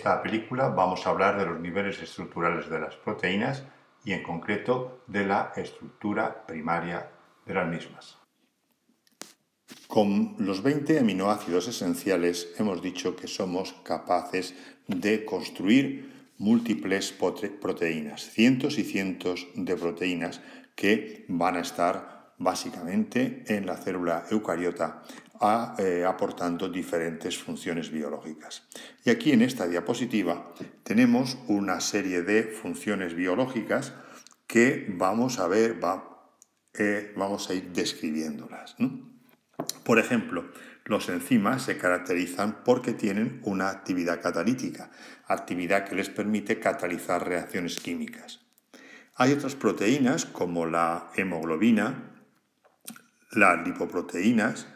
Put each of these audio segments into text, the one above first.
esta película vamos a hablar de los niveles estructurales de las proteínas y en concreto de la estructura primaria de las mismas. Con los 20 aminoácidos esenciales hemos dicho que somos capaces de construir múltiples proteínas, cientos y cientos de proteínas que van a estar básicamente en la célula eucariota eh, aportando diferentes funciones biológicas. Y aquí en esta diapositiva tenemos una serie de funciones biológicas que vamos a ver, eh, vamos a ir describiéndolas. Por ejemplo, los enzimas se caracterizan porque tienen una actividad catalítica, actividad que les permite catalizar reacciones químicas. Hay otras proteínas como la hemoglobina, las lipoproteínas,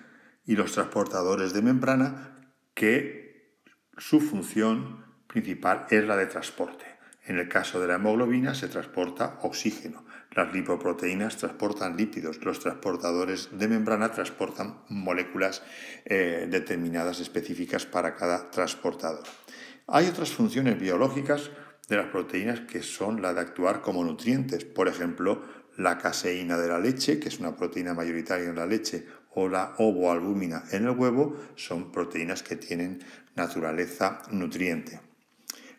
y los transportadores de membrana que su función principal es la de transporte. En el caso de la hemoglobina se transporta oxígeno, las lipoproteínas transportan lípidos, los transportadores de membrana transportan moléculas eh, determinadas específicas para cada transportador. Hay otras funciones biológicas de las proteínas que son la de actuar como nutrientes, por ejemplo, la caseína de la leche, que es una proteína mayoritaria en la leche, o la ovoalbúmina en el huevo son proteínas que tienen naturaleza nutriente.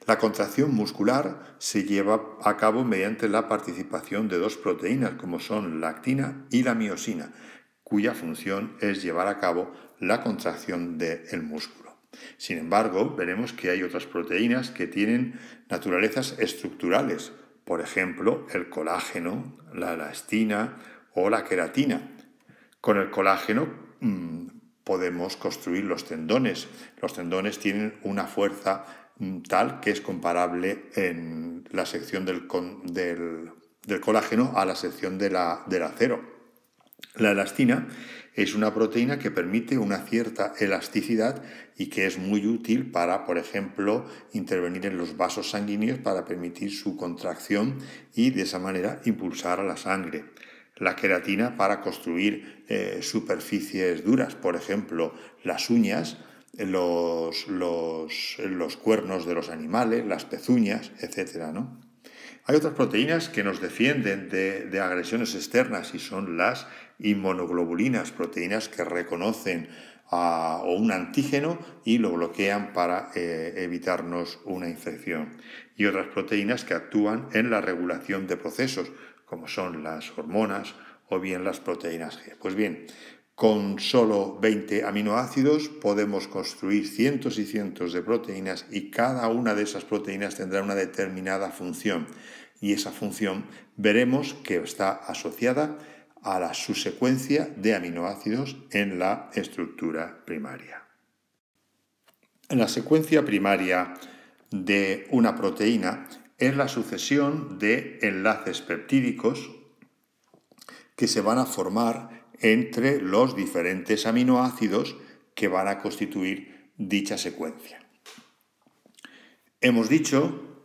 La contracción muscular se lleva a cabo mediante la participación de dos proteínas como son la actina y la miosina, cuya función es llevar a cabo la contracción del músculo. Sin embargo, veremos que hay otras proteínas que tienen naturalezas estructurales, por ejemplo, el colágeno, la elastina o la queratina, con el colágeno mm, podemos construir los tendones. Los tendones tienen una fuerza mm, tal que es comparable en la sección del, colágeno a la sección del acero. La elastina es una proteína que permite una cierta elasticidad y que es muy útil para, por ejemplo, intervenir en los vasos sanguíneos para permitir su contracción y de esa manera impulsar a la sangre la queratina para construir eh, superficies duras, por ejemplo, las uñas, los, cuernos de los animales, las pezuñas, etc. Hay otras proteínas que nos defienden de, agresiones externas y son las inmunoglobulinas, proteínas que reconocen a, o un antígeno y lo bloquean para eh, evitarnos una infección. Y otras proteínas que actúan en la regulación de procesos, como son las hormonas o bien las proteínas G. Pues bien, con solo 20 aminoácidos podemos construir cientos y cientos de proteínas y cada una de esas proteínas tendrá una determinada función. Y esa función veremos que está asociada a la subsecuencia de aminoácidos en la estructura primaria. En la secuencia primaria de una proteína es la sucesión de enlaces peptídicos que se van a formar entre los diferentes aminoácidos que van a constituir dicha secuencia. Hemos dicho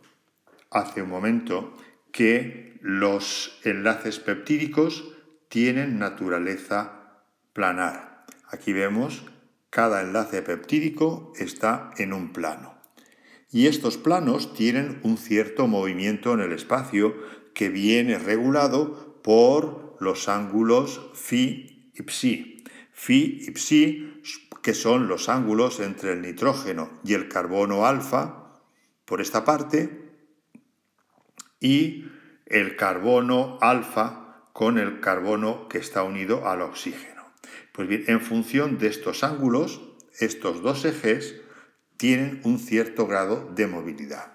hace un momento que los enlaces peptídicos tienen naturaleza planar. Aquí vemos cada enlace peptídico está en un plano y estos planos tienen un cierto movimiento en el espacio que viene regulado por los ángulos phi y psi. Phi y psi, que son los ángulos entre el nitrógeno y el carbono alfa, por esta parte, y el carbono alfa con el carbono que está unido al oxígeno. Pues bien, en función de estos ángulos, estos dos ejes tienen un cierto grado de movilidad.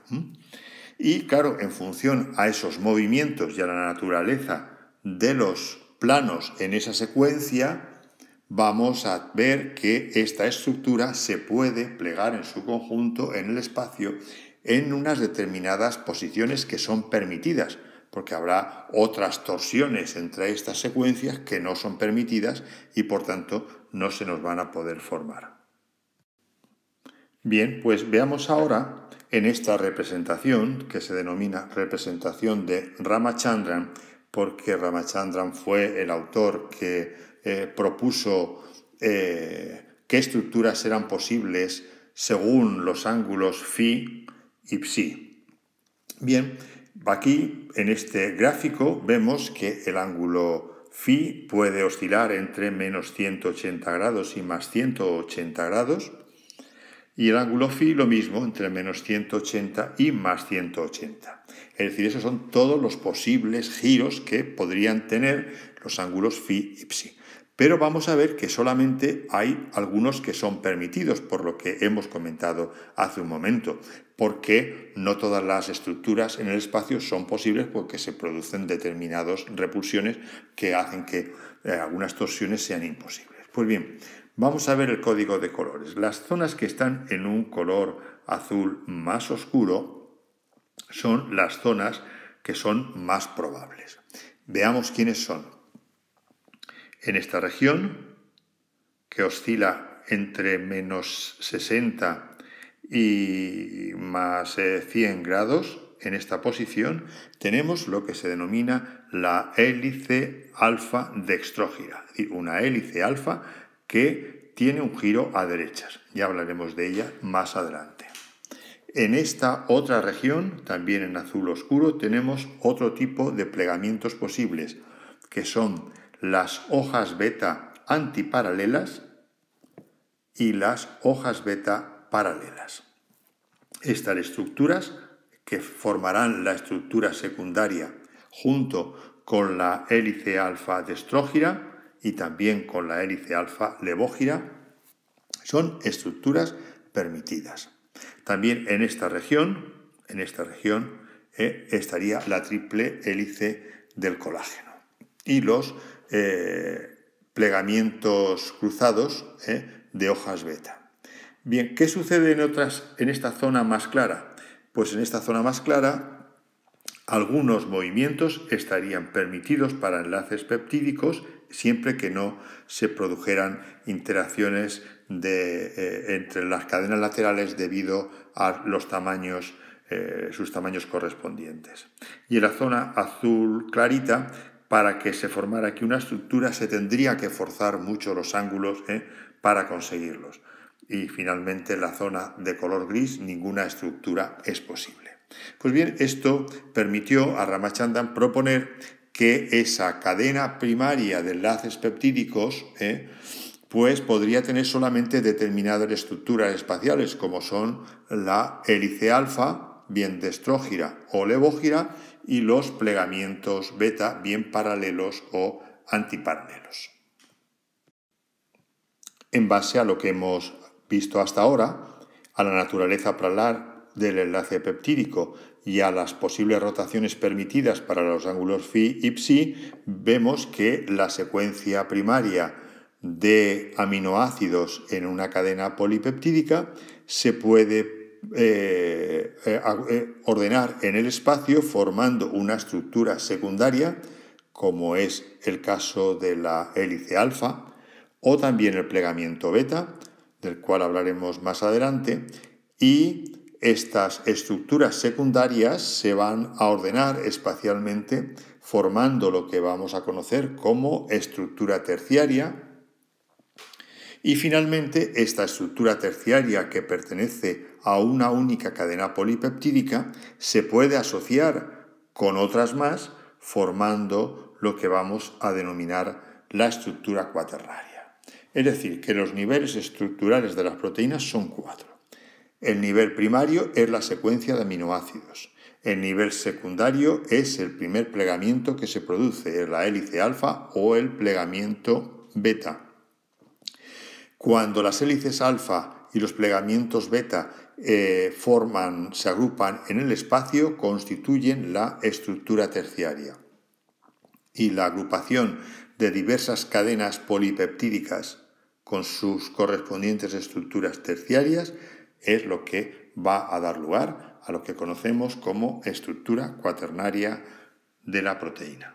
Y claro, en función a esos movimientos y a la naturaleza de los planos en esa secuencia, vamos a ver que esta estructura se puede plegar en su conjunto en el espacio en unas determinadas posiciones que son permitidas, porque habrá otras torsiones entre estas secuencias que no son permitidas y por tanto no se nos van a poder formar. Bien, pues veamos ahora en esta representación, que se denomina representación de Ramachandran, porque Ramachandran fue el autor que eh, propuso eh, qué estructuras eran posibles según los ángulos phi y psi. Bien, aquí en este gráfico vemos que el ángulo phi puede oscilar entre menos 180 grados y más 180 grados y el ángulo phi lo mismo, entre menos 180 y más 180. Es decir, esos son todos los posibles giros que podrían tener los ángulos phi y psi. Pero vamos a ver que solamente hay algunos que son permitidos, por lo que hemos comentado hace un momento, porque no todas las estructuras en el espacio son posibles porque se producen determinadas repulsiones que hacen que eh, algunas torsiones sean imposibles. Pues bien, Vamos a ver el código de colores. Las zonas que están en un color azul más oscuro son las zonas que son más probables. Veamos quiénes son. En esta región, que oscila entre menos 60 y más 100 eh, grados, en esta posición tenemos lo que se denomina la hélice alfa dextrógira, es decir, una hélice alfa que tiene un giro a derechas. Ya hablaremos de ella más adelante. En esta otra región, también en azul oscuro, tenemos otro tipo de plegamientos posibles, que son las hojas beta antiparalelas y las hojas beta paralelas. Estas estructuras, que formarán la estructura secundaria junto con la hélice alfa de estrógira, y también con la hélice alfa levógira, son estructuras permitidas. También en esta región, en esta región eh, estaría la triple hélice del colágeno y los eh, plegamientos cruzados eh, de hojas beta. Bien, ¿qué sucede en en esta zona más clara? Pues en esta zona más clara, algunos movimientos estarían permitidos para enlaces peptídicos siempre que no se produjeran interacciones de, eh, entre las cadenas laterales debido a los tamaños, eh, sus tamaños correspondientes. Y en la zona azul clarita, para que se formara aquí una estructura, se tendría que forzar mucho los ángulos eh, para conseguirlos. Y finalmente en la zona de color gris, ninguna estructura es posible. Pues bien, esto permitió a Ramachandran proponer que esa cadena primaria de enlaces peptídicos ¿eh? pues podría tener solamente determinadas estructuras espaciales, como son la hélice alfa, bien destrógira o levógira, y los plegamientos beta, bien paralelos o antiparalelos. En base a lo que hemos visto hasta ahora, a la naturaleza pralar del enlace peptídico y a las posibles rotaciones permitidas para los ángulos phi y psi, vemos que la secuencia primaria de aminoácidos en una cadena polipeptídica se puede eh, eh, eh, ordenar en el espacio formando una estructura secundaria, como es el caso de la hélice alfa, o también el plegamiento beta, del cual hablaremos más adelante, y estas estructuras secundarias se van a ordenar espacialmente formando lo que vamos a conocer como estructura terciaria. Y finalmente, esta estructura terciaria que pertenece a una única cadena polipeptídica se puede asociar con otras más formando lo que vamos a denominar la estructura cuaternaria. Es decir, que los niveles estructurales de las proteínas son cuatro. El nivel primario es la secuencia de aminoácidos. El nivel secundario es el primer plegamiento que se produce, es la hélice alfa o el plegamiento beta. Cuando las hélices alfa y los plegamientos beta eh, forman, se agrupan en el espacio, constituyen la estructura terciaria. Y la agrupación de diversas cadenas polipeptídicas con sus correspondientes estructuras terciarias es lo que va a dar lugar a lo que conocemos como estructura cuaternaria de la proteína.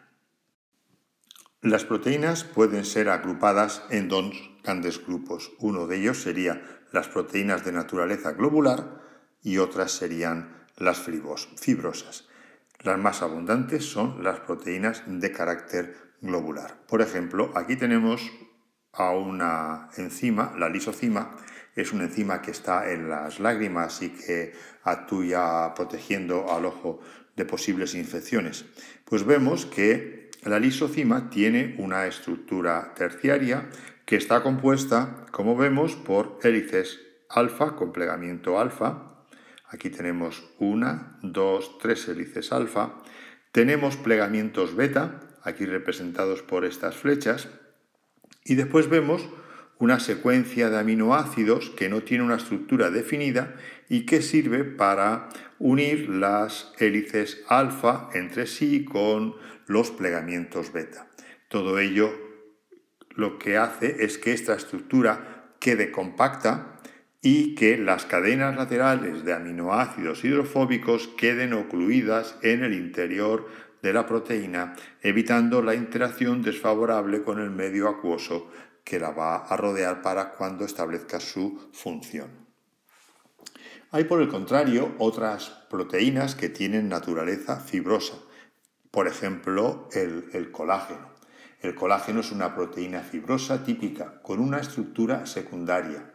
Las proteínas pueden ser agrupadas en dos grandes grupos. Uno de ellos sería las proteínas de naturaleza globular y otras serían las fibrosas. Las más abundantes son las proteínas de carácter globular. Por ejemplo, aquí tenemos a una enzima, la lisocima, es una enzima que está en las lágrimas y que actúa protegiendo al ojo de posibles infecciones. Pues vemos que la lisocima tiene una estructura terciaria que está compuesta, como vemos, por hélices alfa con plegamiento alfa. Aquí tenemos una, dos, tres hélices alfa. Tenemos plegamientos beta, aquí representados por estas flechas, y después vemos una secuencia de aminoácidos que no tiene una estructura definida y que sirve para unir las hélices alfa entre sí con los plegamientos beta. Todo ello lo que hace es que esta estructura quede compacta y que las cadenas laterales de aminoácidos hidrofóbicos queden ocluidas en el interior de la proteína, evitando la interacción desfavorable con el medio acuoso que la va a rodear para cuando establezca su función. Hay por el contrario otras proteínas que tienen naturaleza fibrosa, por ejemplo el, el colágeno. El colágeno es una proteína fibrosa típica con una estructura secundaria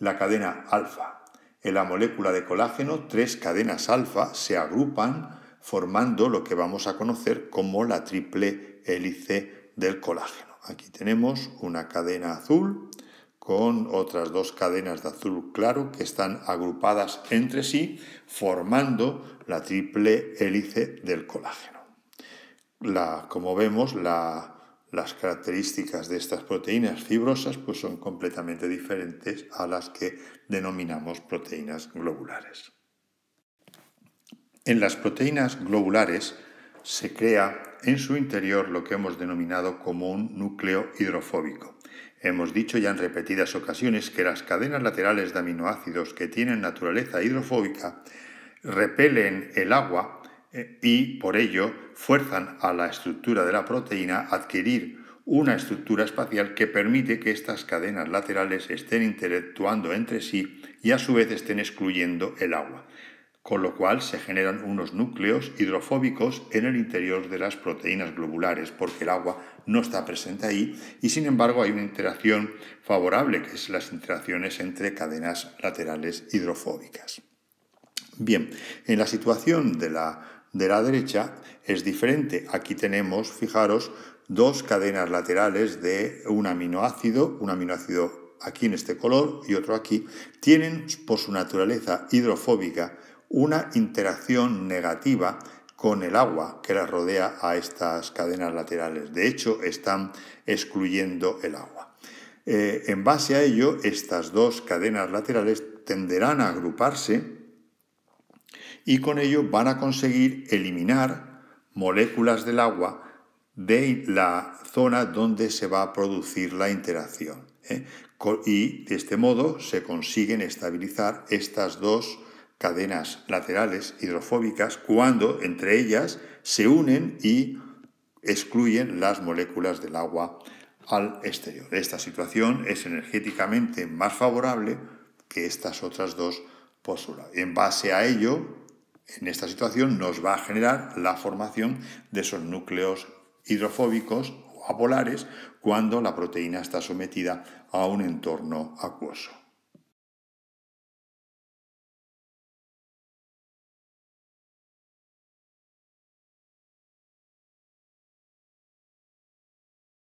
la cadena alfa. En la molécula de colágeno, tres cadenas alfa se agrupan formando lo que vamos a conocer como la triple hélice del colágeno. Aquí tenemos una cadena azul con otras dos cadenas de azul claro que están agrupadas entre sí formando la triple hélice del colágeno. La, como vemos, la las características de estas proteínas fibrosas pues, son completamente diferentes a las que denominamos proteínas globulares. En las proteínas globulares se crea en su interior lo que hemos denominado como un núcleo hidrofóbico. Hemos dicho ya en repetidas ocasiones que las cadenas laterales de aminoácidos que tienen naturaleza hidrofóbica repelen el agua eh, y por ello fuerzan a la estructura de la proteína a adquirir una estructura espacial que permite que estas cadenas laterales estén interactuando entre sí y a su vez estén excluyendo el agua, con lo cual se generan unos núcleos hidrofóbicos en el interior de las proteínas globulares, porque el agua no está presente ahí y sin embargo hay una interacción favorable, que es las interacciones entre cadenas laterales hidrofóbicas. Bien, en la situación de la de la derecha es diferente. Aquí tenemos, fijaros, dos cadenas laterales de un aminoácido, un aminoácido aquí en este color y otro aquí, tienen por su naturaleza hidrofóbica una interacción negativa con el agua que las rodea a estas cadenas laterales. De hecho, están excluyendo el agua. Eh, en base a ello, estas dos cadenas laterales tenderán a agruparse y con ello van a conseguir eliminar moléculas del agua de la zona donde se va a producir la interacción. ¿eh? Y de este modo se consiguen estabilizar estas dos cadenas laterales hidrofóbicas cuando entre ellas se unen y excluyen las moléculas del agua al exterior. Esta situación es energéticamente más favorable que estas otras dos posturas. En base a ello, en esta situación nos va a generar la formación de esos núcleos hidrofóbicos o apolares cuando la proteína está sometida a un entorno acuoso.